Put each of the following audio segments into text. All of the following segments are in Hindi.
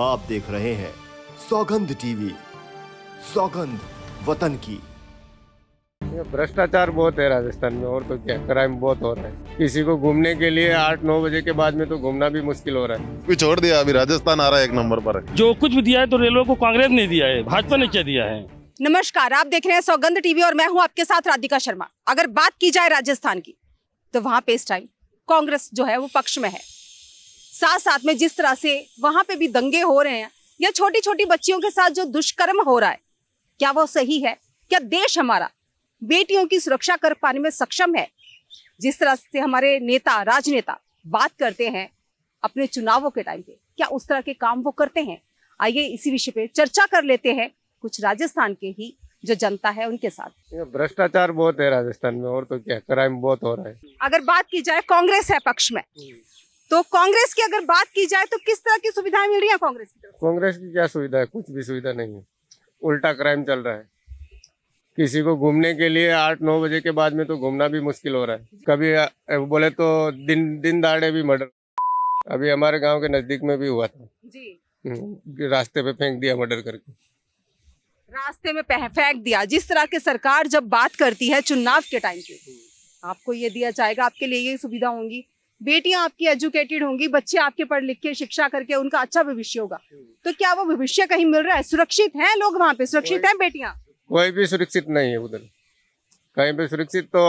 आप देख रहे हैं सौगंध टीवी सौगंध वतन की भ्रष्टाचार बहुत है राजस्थान में और तो क्या क्राइम बहुत हो रहा है किसी को घूमने के लिए आठ नौ बजे के बाद में तो घूमना भी मुश्किल हो रहा है कुछ छोड़ दिया अभी राजस्थान आ रहा है एक नंबर पर जो कुछ भी दिया है तो रेलवे को कांग्रेस ने दिया है भाजपा ने क्या दिया है नमस्कार आप देख रहे हैं सौगंध टीवी और मैं हूँ आपके साथ राधिका शर्मा अगर बात की जाए राजस्थान की तो वहाँ पे इस टाइम कांग्रेस जो है वो पक्ष में है साथ साथ में जिस तरह से वहां पे भी दंगे हो रहे हैं या छोटी छोटी बच्चियों के साथ जो दुष्कर्म हो रहा है क्या वो सही है क्या देश हमारा बेटियों की सुरक्षा कर पाने में सक्षम है जिस तरह से हमारे नेता राजनेता बात करते हैं अपने चुनावों के टाइम पे क्या उस तरह के काम वो करते हैं आइए इसी विषय पे चर्चा कर लेते हैं कुछ राजस्थान के ही जो जनता है उनके साथ भ्रष्टाचार बहुत है राजस्थान में और तो क्या क्राइम बहुत हो रहा है अगर बात की जाए कांग्रेस है पक्ष में हम्म। तो कांग्रेस की अगर बात की जाए तो किस तरह की सुविधाएं मिल रही है कांग्रेस की तरफ कांग्रेस की क्या सुविधा है कुछ भी सुविधा नहीं है उल्टा क्राइम चल रहा है किसी को घूमने के लिए आठ नौ बजे के बाद में तो घूमना भी मुश्किल हो रहा है कभी बोले तो दिन दिन दाड़े भी मर्डर अभी हमारे गांव के नजदीक में भी हुआ था जी हम्म, रास्ते पे फेंक दिया मर्डर करके रास्ते में फेंक दिया जिस तरह के सरकार जब बात करती है चुनाव के टाइम पे आपको ये दिया जाएगा आपके लिए ये सुविधा होंगी बेटियां आपकी एजुकेटेड होंगी बच्चे आपके पढ़ लिख के शिक्षा करके उनका अच्छा भविष्य होगा तो क्या वो भविष्य कहीं मिल रहा है सुरक्षित हैं लोग वहाँ पे सुरक्षित हैं बेटियां कोई भी सुरक्षित नहीं है उधर कहीं पे सुरक्षित तो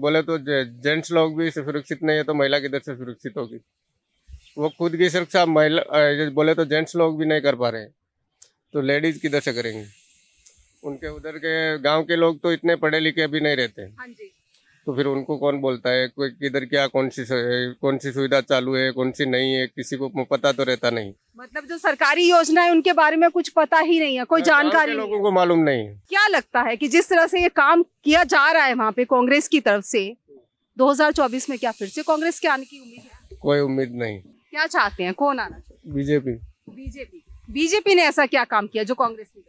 बोले तो जेंट्स लोग भी सुरक्षित नहीं है तो महिला किधर से सुरक्षित होगी वो खुद की सुरक्षा महिला बोले तो जेंट्स लोग भी नहीं कर पा रहे तो लेडीज किधर से करेंगे उनके उधर के गांव के लोग तो इतने पढ़े लिखे भी नहीं रहते हाँ जी। तो फिर उनको कौन बोलता है कोई किधर क्या कौन सी कौन सी सुविधा चालू है कौन सी नहीं है किसी को पता तो रहता नहीं मतलब जो सरकारी योजना है उनके बारे में कुछ पता ही नहीं है कोई जानकारी लोगों को मालूम नहीं है क्या लगता है कि जिस तरह से ये काम किया जा रहा है वहाँ पे कांग्रेस की तरफ से 2024 में क्या फिर से कांग्रेस के आने की उम्मीद है कोई उम्मीद नहीं क्या चाहते हैं कौन आना चाहिए बीजेपी बीजेपी बीजेपी ने ऐसा क्या काम किया जो कांग्रेस ने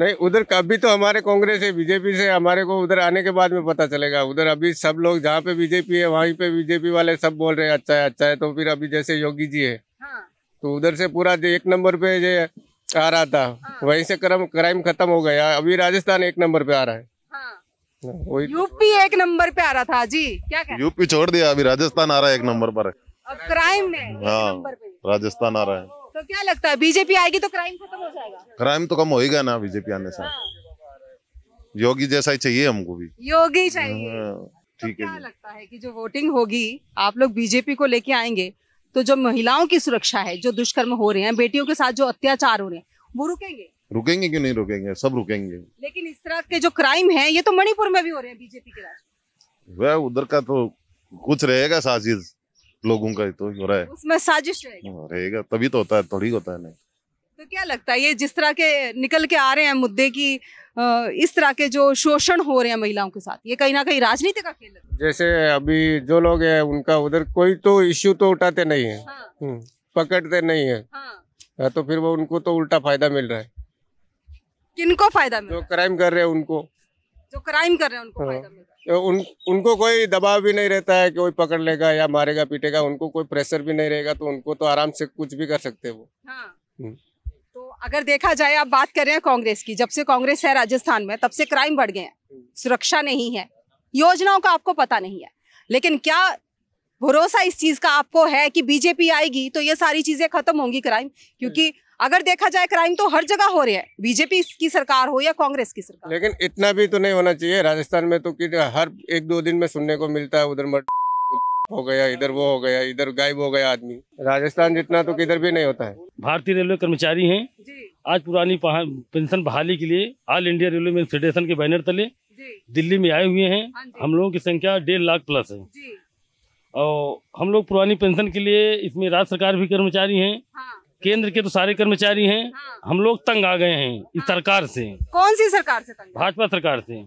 नहीं उधर कभी तो हमारे कांग्रेस है बीजेपी से हमारे को उधर आने के बाद में पता चलेगा उधर अभी सब लोग जहाँ पे बीजेपी है वहीं पे बीजेपी वाले सब बोल रहे हैं अच्छा है अच्छा है तो फिर अभी जैसे योगी जी है हाँ। तो उधर से पूरा एक नंबर पे जो आ रहा था हाँ। वहीं से क्रम क्राइम खत्म हो गया अभी राजस्थान एक नंबर पे आ रहा है हाँ। तो। यूपी एक नंबर पे आ रहा था जी क्या यूपी छोड़ दिया अभी राजस्थान आ रहा है एक नंबर पर क्राइम में हाँ, राजस्थान आ रहा है तो क्या लगता है बीजेपी आएगी तो क्राइम खत्म हो जाएगा क्राइम तो कम होगा ना बीजेपी आने से हाँ। योगी जैसा ही चाहिए हमको भी योगी चाहिए हाँ, तो ठीक तो है क्या लगता है कि जो वोटिंग होगी आप लोग बीजेपी को लेके आएंगे तो जो महिलाओं की सुरक्षा है जो दुष्कर्म हो रहे हैं बेटियों के साथ जो अत्याचार हो रहे हैं वो रुकेंगे रुकेंगे क्यों नहीं रुकेंगे सब रुकेंगे लेकिन इस तरह के जो क्राइम है ये तो मणिपुर में भी हो रहे हैं बीजेपी के राज्य वह उधर का तो कुछ रहेगा साजिश लोगों का तो हो रहा है उसमें साजिश रहेगा हाँ, रहेगा तभी तो होता है थोड़ी होता है नहीं तो क्या लगता है ये जिस तरह के निकल के आ रहे हैं मुद्दे की इस तरह के जो शोषण हो रहे हैं महिलाओं के साथ ये कहीं ना कहीं राजनीति का खेल है जैसे अभी जो लोग हैं उनका उधर कोई तो इश्यू तो उठाते नहीं है हाँ। हम्म, पकड़ते नहीं है हाँ। तो फिर वो उनको तो उल्टा फायदा मिल रहा है किनको फायदा मिल जो क्राइम कर रहे हैं उनको जो क्राइम कर रहे हैं उनको हाँ। फायदा तो उन उनको कोई दबाव भी नहीं रहता है कि कोई पकड़ लेगा या मारेगा पीटेगा उनको कोई प्रेशर भी नहीं रहेगा तो उनको तो आराम से कुछ भी कर सकते वो हाँ। हम्म। तो अगर देखा जाए आप बात कर रहे हैं कांग्रेस की जब से कांग्रेस है राजस्थान में तब से क्राइम बढ़ गए हैं सुरक्षा नहीं है योजनाओं का आपको पता नहीं है लेकिन क्या भरोसा इस चीज का आपको है कि बीजेपी आएगी तो ये सारी चीजें खत्म होंगी क्राइम क्योंकि अगर देखा जाए क्राइम तो हर जगह हो रहे हैं बीजेपी की सरकार हो या कांग्रेस की सरकार लेकिन इतना भी तो नहीं होना चाहिए राजस्थान में तो हर एक दो दिन में सुनने को मिलता है उधर मट हो गया इधर वो हो गया इधर गायब हो गया आदमी राजस्थान जितना तो किधर भी नहीं होता है भारतीय रेलवे कर्मचारी है आज पुरानी पेंशन बहाली के लिए ऑल इंडिया रेलवे फेडरेशन के बैनर तले दिल्ली में आए हुए हैं हाँ हम लोगों की संख्या डेढ़ लाख प्लस है और हम लोग पुरानी पेंशन के लिए इसमें राज्य सरकार भी कर्मचारी हैं हाँ। केंद्र के तो सारे कर्मचारी हैं हाँ। हम लोग तंग आ गए हैं इस हाँ। सरकार से कौन सी सरकार से तंग भाजपा सरकार से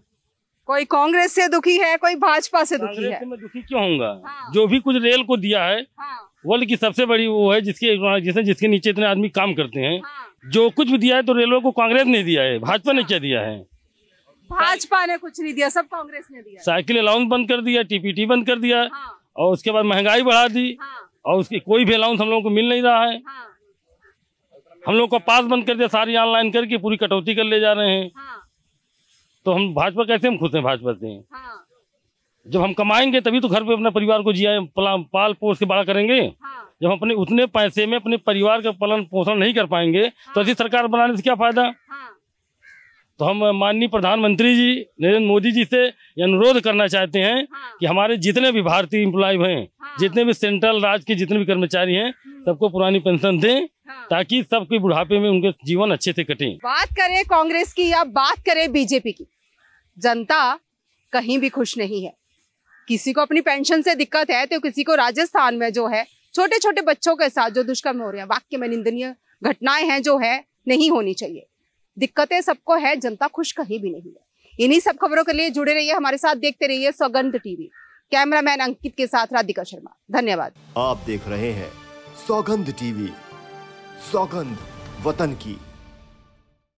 कोई कांग्रेस से दुखी है कोई भाजपा से दुखी है मैं दुखी क्यों होऊंगा हाँ। जो भी कुछ रेल को दिया है हाँ। वर्ल्ड की सबसे बड़ी वो है जिसके जिसने जिसके नीचे इतने आदमी काम करते हैं हाँ। जो कुछ भी दिया है तो रेलवे को कांग्रेस ने दिया है भाजपा ने अच्छा। क्या दिया है भाजपा ने कुछ नहीं दिया सब कांग्रेस ने दिया साइकिल अलाउंस बंद कर दिया टीपीटी बंद कर दिया हाँ। और उसके बाद महंगाई बढ़ा दी हाँ। और उसकी कोई भी अलाउंस हम लोगों को मिल नहीं रहा है हाँ। हम लोग का पास बंद कर दिया सारी ऑनलाइन करके पूरी कटौती कर ले जा रहे हैं हाँ। तो हम भाजपा कैसे हम खुश हैं भाजपा से हाँ। जब हम कमाएंगे तभी तो घर पे अपने परिवार को जिया पाल पोष के बड़ा करेंगे हाँ। जब हम अपने उतने पैसे में अपने परिवार का पालन पोषण नहीं कर पाएंगे हाँ। तो ऐसी सरकार बनाने से क्या फायदा हाँ। तो हम माननीय प्रधानमंत्री जी नरेंद्र मोदी जी से अनुरोध करना चाहते हैं हाँ। कि हमारे जितने भी भारतीय इम्प्लॉय हैं हाँ। जितने भी सेंट्रल राज्य के जितने भी कर्मचारी हैं हम्म। सबको पुरानी पेंशन दें हाँ। ताकि सबके बुढ़ापे में उनके जीवन अच्छे से कटे बात करें कांग्रेस की या बात करें बीजेपी की जनता कहीं भी खुश नहीं है किसी को अपनी पेंशन से दिक्कत है तो किसी को राजस्थान में जो है छोटे छोटे बच्चों के साथ जो दुष्कर्म हो रहे हैं वाक्य में निंदनीय घटनाएं हैं जो है नहीं होनी चाहिए दिक्कतें सबको है जनता खुश कहीं भी नहीं है इन्हीं सब खबरों के लिए जुड़े रहिए हमारे साथ देखते रहिए सौगंध टीवी कैमरामैन अंकित के साथ राधिका शर्मा धन्यवाद आप देख रहे हैं सौगंध टीवी सौगंध वतन की